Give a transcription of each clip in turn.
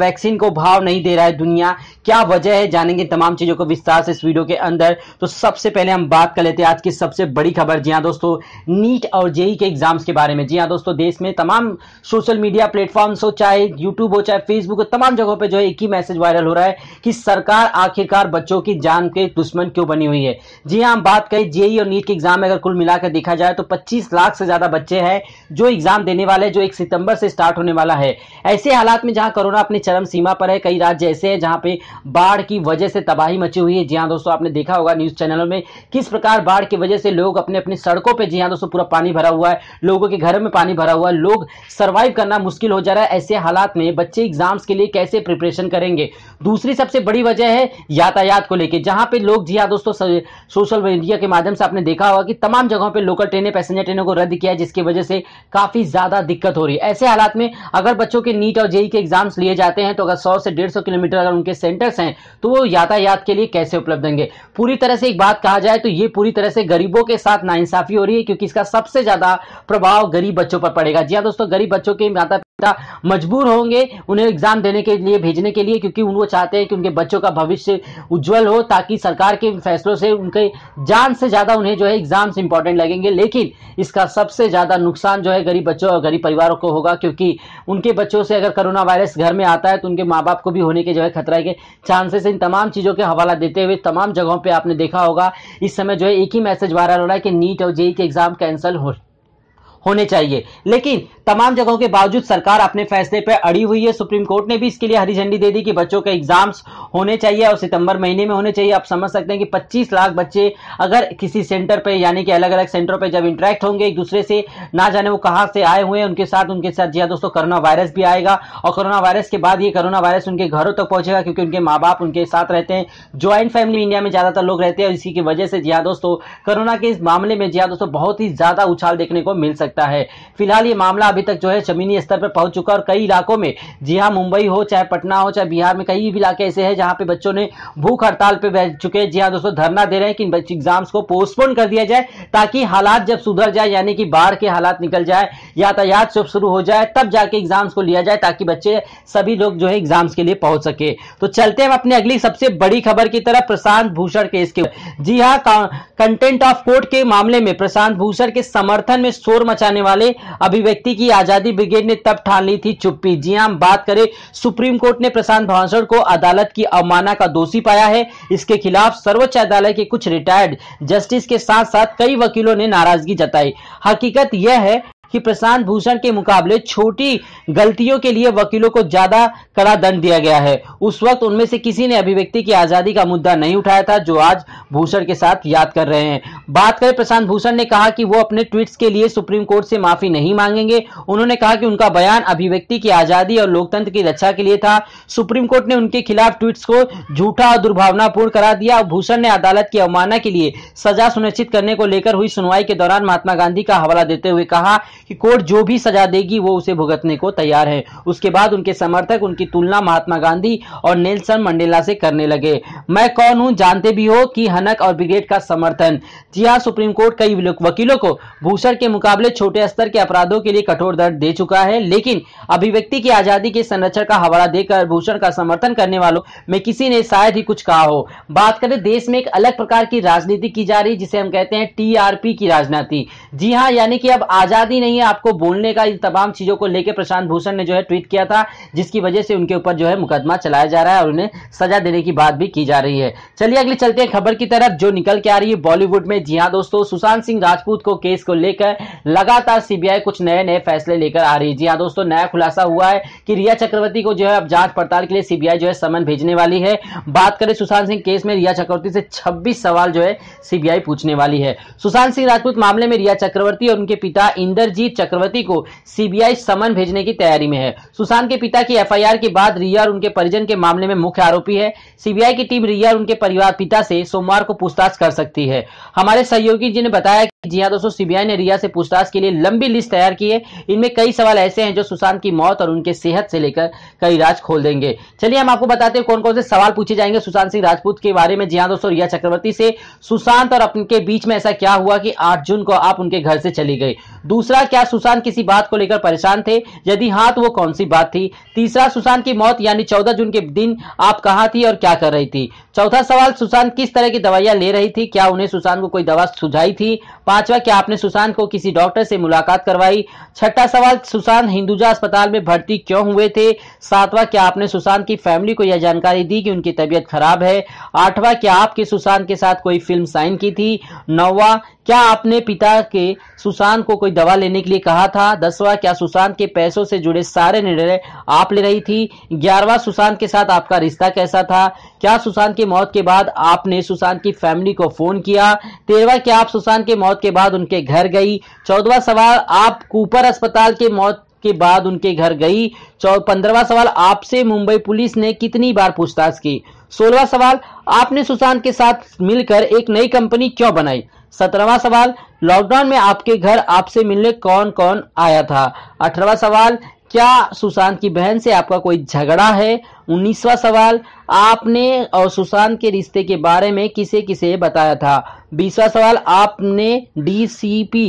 vaccine को भाव नहीं दे रहा है दुनिया क्या वजह है जानेंगे तमाम चीज़ों को विस्तार से इस वीडियो के अंदर तो सबसे पहले हम बात कर लेते हैं आज की सबसे बड़ी खबर जी हाँ दोस्तों नीट और जेई के एग्जाम्स के बारे में जी हाँ दोस्तों देश में तमाम सोशल मीडिया प्लेटफॉर्म्स हो चाहे यूट्यूब हो चाहे फेसबुक हो तमाम जगहों पर जो है एक ही मैसेज वायरल हो रहा है कि सरकार आखिरकार बच्चों की जान के दुश्मन क्यों बनी हुई है जी हाँ हम बात करें जेई और नीट के एग्जाम में अगर कुल मिलाकर देखा जाए तो पच्चीस लाख से ज़्यादा बच्चे हैं जो एग्जाम देने वाले जो एक सितंबर से स्टार्ट होने वाला है ऐसे हालात में जहाँ कोरोना अपने चरम सीमा पर है कई राज्य ऐसे हैं जहां पे बाढ़ की वजह से तबाही मची हुई है जी हाँ दोस्तों आपने देखा होगा न्यूज चैनलों में किस प्रकार बाढ़ की वजह से लोग अपने अपनी सड़कों पर जी हाँ दोस्तों पूरा पानी भरा हुआ है लोगों के घरों में पानी भरा हुआ है लोग सर्वाइव करना मुश्किल हो जा रहा है ऐसे हालात में बच्चे एग्जाम्स के लिए कैसे प्रिपरेशन करेंगे दूसरी सबसे बड़ी वजह है यातायात को लेकर जहां पर लोग जी हाँ दोस्तों सोशल मीडिया के माध्यम से आपने देखा होगा कि तमाम जगहों पर लोकल ट्रेनें पैसेंजर ट्रेनों को रद्द किया है जिसकी वजह से काफी ज्यादा दिक्कत हो रही है ऐसे हालात में अगर बच्चों के नीट और जेई के एग्जाम्स लिए जाते जाते हैं तो अगर सौ से डेढ़ किलोमीटर अगर उनके सेंटर्स हैं तो वो यातायात के लिए कैसे उपलब्ध होंगे पूरी तरह से एक बात कहा जाए तो ये पूरी तरह से गरीबों के साथ नाइंसाफी हो रही है क्योंकि इसका सबसे ज्यादा प्रभाव गरीब बच्चों पर पड़ेगा जी हाँ दोस्तों गरीब बच्चों के माता मजबूर होंगे उन्हें एग्जाम देने के लिए भेजने के लिए क्योंकि वो चाहते हैं कि उनके बच्चों का भविष्य उज्जवल हो ताकि सरकार के फैसलों से उनके जान से ज़्यादा उन्हें जो है एग्जाम्स इंपॉर्टेंट लगेंगे लेकिन इसका सबसे ज़्यादा नुकसान जो है गरीब बच्चों और गरीब परिवारों को होगा क्योंकि उनके बच्चों से अगर कोरोना वायरस घर में आता है तो उनके माँ बाप को भी होने के जो है खतरा के चांसेस इन तमाम चीज़ों के हवाला देते हुए तमाम जगहों पर आपने देखा होगा इस समय जो है एक ही मैसेज वायरल हो रहा है कि नीट और जेई के एग्जाम कैंसिल हो होने चाहिए लेकिन तमाम जगहों के बावजूद सरकार अपने फैसले पर अड़ी हुई है सुप्रीम कोर्ट ने भी इसके लिए हरी झंडी दे दी कि बच्चों के एग्जाम्स होने चाहिए और सितंबर महीने में होने चाहिए आप समझ सकते हैं कि 25 लाख बच्चे अगर किसी सेंटर पर यानी कि अलग अलग सेंटरों पर जब इंटरेक्ट होंगे एक दूसरे से ना जाने वो कहाँ से आए हुए हैं उनके साथ उनके साथ जी हाँ दोस्तों कोरोना वायरस भी आएगा और कोरोना वायरस के बाद ये कोरोना वायरस उनके घरों तक पहुंचेगा क्योंकि उनके माँ बाप उनके साथ रहते हैं ज्वाइंट फैमिली इंडिया में ज़्यादातर लोग रहते हैं और इसी की वजह से जी हाँ दोस्तों कोरोना के इस मामले में जी हाँ दोस्तों बहुत ही ज़्यादा उछाल देखने को मिल सकती सकता है फिलहाल ये मामला अभी तक जो है जमीनी स्तर पर पहुंच चुका है और कई इलाकों में जी हाँ मुंबई हो चाहे पटना हो चाहे बिहार में कई भी इलाके ऐसे है जहाँ पे बच्चों ने भूख हड़ताल पे बैठ चुके हैं जी हाँ दोस्तों धरना दे रहे हैं कि एग्जाम्स को पोस्टपोन कर दिया जाए ताकि हालात जब सुधर जाए यानी कि बाढ़ के हालात निकल जाए यातायात जब शुरू हो जाए तब जाके एग्जाम्स को लिया जाए ताकि बच्चे सभी लोग जो है एग्जाम्स के लिए पहुंच सके तो चलते हैं अपनी अगली सबसे बड़ी खबर की तरफ प्रशांत भूषण केस के जी हाँ कंटेंट ऑफ कोर्ट के मामले में प्रशांत भूषण के समर्थन में शोर मचा दर्शाने वाले अभिव्यक्ति की आजादी ब्रिगेड ने तब ठान ली थी चुप्पी जी हाँ, हम बात करें सुप्रीम कोर्ट ने प्रशांत भाषण को अदालत की अवमाना का दोषी पाया है इसके खिलाफ सर्वोच्च अदालत के कुछ रिटायर्ड जस्टिस के साथ साथ कई वकीलों ने नाराजगी जताई हकीकत यह है कि प्रशांत भूषण के मुकाबले छोटी गलतियों के लिए वकीलों को ज्यादा कड़ा दंड दिया गया है उस वक्त उनमें से किसी ने अभिव्यक्ति की आजादी का मुद्दा नहीं उठाया था जो आज भूषण के साथ याद कर रहे हैं बात करें प्रशांत भूषण ने कहा कि वो अपने ट्वीट के लिए सुप्रीम कोर्ट से माफी नहीं मांगेंगे उन्होंने कहा कि उनका बयान अभिव्यक्ति की आजादी और लोकतंत्र की रक्षा के लिए था सुप्रीम कोर्ट ने उनके खिलाफ ट्वीट को झूठा और दुर्भावनापूर्ण करा दिया और भूषण ने अदालत की अवमानना के लिए सजा सुनिश्चित करने को लेकर हुई सुनवाई के दौरान महात्मा गांधी का हवाला देते हुए कहा कि कोर्ट जो भी सजा देगी वो उसे भुगतने को तैयार है उसके बाद उनके समर्थक उनकी तुलना महात्मा गांधी और नेल्सन मंडेला से करने लगे मैं कौन हूँ जानते भी हो कि हनक और ब्रिगेड का समर्थन जी हाँ सुप्रीम कोर्ट कई वकीलों को भूषण के मुकाबले छोटे स्तर के अपराधों के लिए कठोर दर्द दे चुका है लेकिन अभिव्यक्ति की आजादी के संरक्षण का हवाला देकर भूषण का समर्थन करने वालों में किसी ने शायद ही कुछ कहा हो बात करें देश में एक अलग प्रकार की राजनीति की जा रही जिसे हम कहते हैं टीआरपी की राजनीति जी हाँ यानी कि अब आजादी नहीं है आपको बोलने का इन तमाम चीजों को लेकर प्रशांत भूषण ने जो है ट्वीट किया था जिसकी वजह से उनके ऊपर जो है मुकदमा चलाया जा रहा है और उन्हें सजा देने की बात भी की जा रही है चलिए अगले चलते हैं खबर की तरफ जो निकल के आ रही है बॉलीवुड में जी हाँ दोस्तों सुशांत सिंह राजपूत को केस को लेकर लगातार सीबीआई कुछ नए नए फैसले लेकर आ रही है जी हाँ दोस्तों नया खुलासा हुआ है कि रिया चक्रवर्ती को जो है अब जांच पड़ताल के लिए सीबीआई जो है समन भेजने वाली है बात करें सुशांत सिंह केस में रिया चक्रवर्ती से छब्बीस सवाल जो है सीबीआई पूछने वाली है सुशांत सिंह राजपूत मामले में रिया चक्रवर्ती और उनके पिता इंदर अजीत चक्रवर्ती को सीबीआई समन भेजने की तैयारी में है सुशांत के पिता की एफआईआर के बाद रिया और उनके परिजन के मामले में मुख्य आरोपी है सीबीआई की टीम रिया और उनके परिवार पिता से सोमवार को पूछताछ कर सकती है हमारे सहयोगी जी ने बताया जी हाँ दोस्तों सीबीआई ने रिया से पूछताछ के लिए लंबी लिस्ट तैयार की है इनमें कई सवाल ऐसे हैं जो सुशांत की मौत और उनके सेहत से लेकर कई राज खोल देंगे चलिए हम आपको बताते हैं कौन कौन से सवाल पूछे जाएंगे सुशांत सिंह राजपूत के बारे में जी हाँ दोस्तों रिया चक्रवर्ती से सुशांत और अपने बीच में ऐसा क्या हुआ कि आठ जून को आप उनके घर से चली गई दूसरा क्या सुशांत किसी बात को लेकर परेशान थे यदि हाँ तो वो कौन सी बात थी तीसरा सुशांत की मौत यानी चौदह जून के दिन आप कहाँ थी और क्या कर रही थी चौथा सवाल सुशांत किस तरह की दवाइयां ले रही थी क्या उन्हें सुशांत को कोई दवा सुझाई थी पांचवा क्या आपने सुशांत को किसी डॉक्टर से मुलाकात करवाई छठा सवाल सुशांत हिंदुजा अस्पताल में भर्ती क्यों हुए थे सातवां क्या आपने सुशांत की फैमिली को यह जानकारी दी कि उनकी तबियत खराब है आठवां क्या आपके सुशांत के साथ कोई फिल्म साइन की थी नौवा क्या आपने पिता के सुशांत को कोई दवा लेने के लिए कहा था दसवां क्या सुशांत के पैसों से जुड़े सारे निर्णय आप ले रही थी ग्यारहवा सुशांत के साथ आपका रिश्ता कैसा था क्या सुशांत की मौत के बाद आपने सुशांत की फैमिली को फोन किया तेरहवा क्या आप सुशांत के मौत मौत के बाद उनके घर गई चौदवा सवाल आप कूपर अस्पताल के मौत के बाद उनके घर गई पंद्रवा सवाल आपसे मुंबई पुलिस ने कितनी बार पूछताछ की सोलवा सवाल आपने सुशांत के साथ मिलकर एक नई कंपनी क्यों बनाई सत्रहवा सवाल लॉकडाउन में आपके घर आपसे मिलने कौन कौन आया था अठारवा सवाल क्या सुशांत की बहन से आपका कोई झगड़ा है उन्नीसवा सवाल आपने और सुशांत के रिश्ते के बारे में किसे किसे बताया था बीसवा सवाल आपने डीसीपी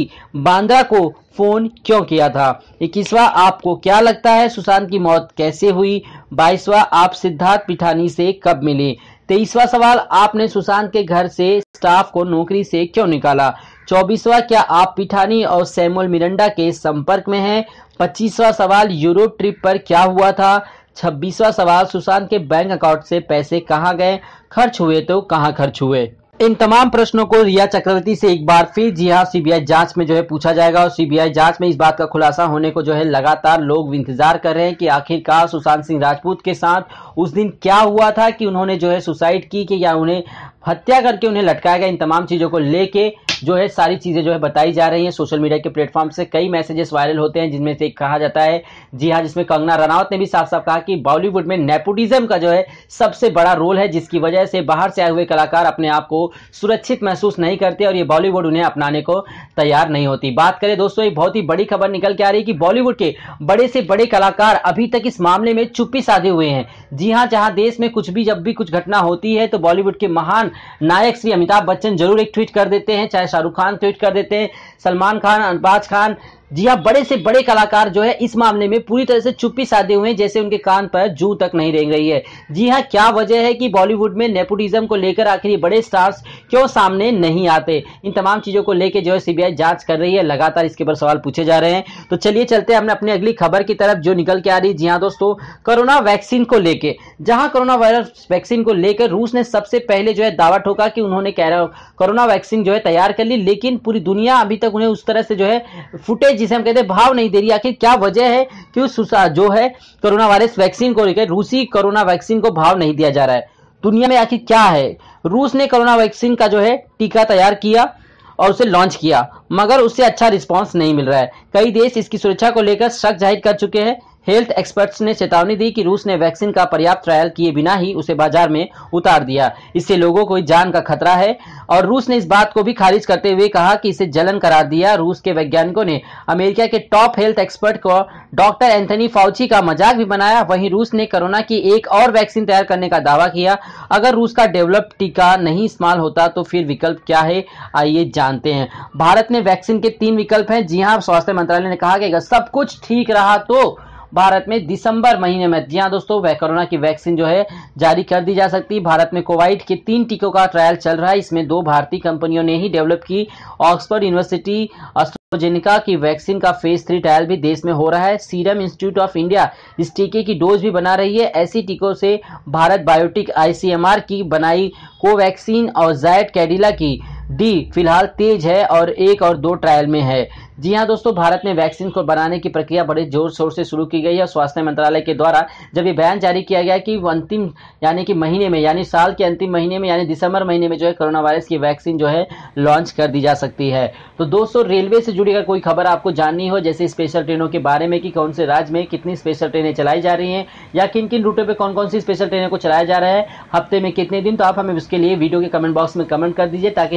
बांद्रा को फोन क्यों किया था इक्कीसवा आपको क्या लगता है सुशांत की मौत कैसे हुई बाईसवा आप सिद्धार्थ पिठानी से कब मिले तेईसवा सवाल आपने सुशांत के घर से स्टाफ को नौकरी से क्यों निकाला चौबीसवा क्या आप पिठानी और सैमुअल मिरंडा के संपर्क में हैं पच्चीसवा सवाल यूरोप ट्रिप पर क्या हुआ था छब्बीसवा सवाल सुशांत के बैंक अकाउंट से पैसे कहाँ गए खर्च हुए तो कहाँ खर्च हुए इन तमाम प्रश्नों को रिया चक्रवर्ती से एक बार फिर जी हाँ सीबीआई जांच में जो है पूछा जाएगा और सीबीआई जांच में इस बात का खुलासा होने को जो है लगातार लोग इंतजार कर रहे हैं कि आखिरकार सुशांत सिंह राजपूत के साथ उस दिन क्या हुआ था कि उन्होंने जो है सुसाइड की कि या उन्हें हत्या करके उन्हें लटकाया गया इन तमाम चीज़ों को लेके जो है सारी चीज़ें जो है बताई जा रही हैं सोशल मीडिया के प्लेटफॉर्म से कई मैसेजेस वायरल होते हैं जिनमें से कहा जाता है जी हाँ जिसमें कंगना रनावत ने भी साफ साफ कहा कि बॉलीवुड में नेपोटिज्म का जो है सबसे बड़ा रोल है जिसकी वजह से बाहर से आए हुए कलाकार अपने आप को सुरक्षित महसूस नहीं करते और ये बॉलीवुड उन्हें अपनाने को तैयार नहीं होती बात करें दोस्तों एक बहुत ही बड़ी खबर निकल के आ रही है कि बॉलीवुड के बड़े से बड़े कलाकार अभी तक इस मामले में चुप्पी साधे हुए हैं जी हाँ जहाँ देश में कुछ भी जब भी कुछ घटना होती है तो बॉलीवुड के महान नायक श्री अमिताभ बच्चन जरूर एक ट्वीट कर देते हैं चाहे शाहरुख खान ट्वीट कर देते हैं सलमान खान अनबाज खान जी हाँ बड़े से बड़े कलाकार जो है इस मामले में पूरी तरह से चुप्पी साधे हुए हैं जैसे उनके कान पर जू तक नहीं रेंग रही है जी हाँ क्या वजह है कि बॉलीवुड में नेपोटिज्म को लेकर आखिर ये बड़े स्टार्स क्यों सामने नहीं आते इन तमाम चीज़ों को लेकर जो है सीबीआई जांच कर रही है लगातार इसके ऊपर सवाल पूछे जा रहे हैं तो चलिए चलते हैं हमने अपनी अगली खबर की तरफ जो निकल के आ रही जी हाँ दोस्तों कोरोना वैक्सीन को लेकर जहां कोरोना वायरस वैक्सीन को लेकर रूस ने सबसे पहले जो है दावा ठोका कि उन्होंने कोरोना वैक्सीन जो है तैयार कर ली लेकिन पूरी दुनिया अभी तक उन्हें उस तरह से जो है फुटेज जिसे हम कहते हैं भाव नहीं दे रही आखिर क्या वजह है कि उस जो है कोरोना वायरस वैक्सीन को लेकर रूसी कोरोना वैक्सीन को भाव नहीं दिया जा रहा है दुनिया में आखिर क्या है रूस ने कोरोना वैक्सीन का जो है टीका तैयार किया और उसे लॉन्च किया मगर उससे अच्छा रिस्पांस नहीं मिल रहा है कई देश इसकी सुरक्षा को लेकर शक जाहिर कर चुके हैं हेल्थ एक्सपर्ट्स ने चेतावनी दी कि रूस ने वैक्सीन का पर्याप्त ट्रायल किए बिना ही उसे बाजार में उतार दिया इससे लोगों को जान का खतरा है और रूस ने इस बात को भी खारिज करते हुए कहा कि इसे जलन करार दिया रूस के वैज्ञानिकों ने अमेरिका के टॉप हेल्थ एक्सपर्ट को डॉक्टर एंथनी फाउची का मजाक भी बनाया वहीं रूस ने कोरोना की एक और वैक्सीन तैयार करने का दावा किया अगर रूस का डेवलप टीका नहीं इस्तेमाल होता तो फिर विकल्प क्या है आइए जानते हैं भारत में वैक्सीन के तीन विकल्प हैं जी हाँ स्वास्थ्य मंत्रालय ने कहा कि अगर सब कुछ ठीक रहा तो भारत में दिसंबर महीने में जी हाँ दोस्तों वह कोरोना की वैक्सीन जो है जारी कर दी जा सकती है भारत में कोवाइड के तीन टीकों का ट्रायल चल रहा है इसमें दो भारतीय कंपनियों ने ही डेवलप की ऑक्सफोर्ड यूनिवर्सिटी एस्ट्रोजेनिका की वैक्सीन का फेज थ्री ट्रायल भी देश में हो रहा है सीरम इंस्टीट्यूट ऑफ इंडिया इस टीके की डोज भी बना रही है ऐसी टीकों से भारत बायोटिक आईसीएमआर की बनाई कोवैक्सीन और जायड कैडिला की डी फिलहाल तेज है और एक और दो ट्रायल में है जी हाँ दोस्तों भारत में वैक्सीन को बनाने की प्रक्रिया बड़े जोर शोर से शुरू की गई है स्वास्थ्य मंत्रालय के द्वारा जब ये बयान जारी किया गया कि अंतिम यानी कि महीने में यानी साल के अंतिम महीने में यानी दिसंबर महीने में जो है कोरोना वायरस की वैक्सीन जो है लॉन्च कर दी जा सकती है तो दोस्तों रेलवे से जुड़ी अगर कोई खबर आपको जाननी हो जैसे स्पेशल ट्रेनों के बारे में कि कौन से राज्य में कितनी स्पेशल ट्रेनें चलाई जा रही हैं या किन किन रूटों पर कौन कौन सी स्पेशल ट्रेनों को चलाया जा रहा है हफ्ते में कितने दिन तो आप हमें उसके लिए वीडियो के कमेंट बॉक्स में कमेंट कर दीजिए ताकि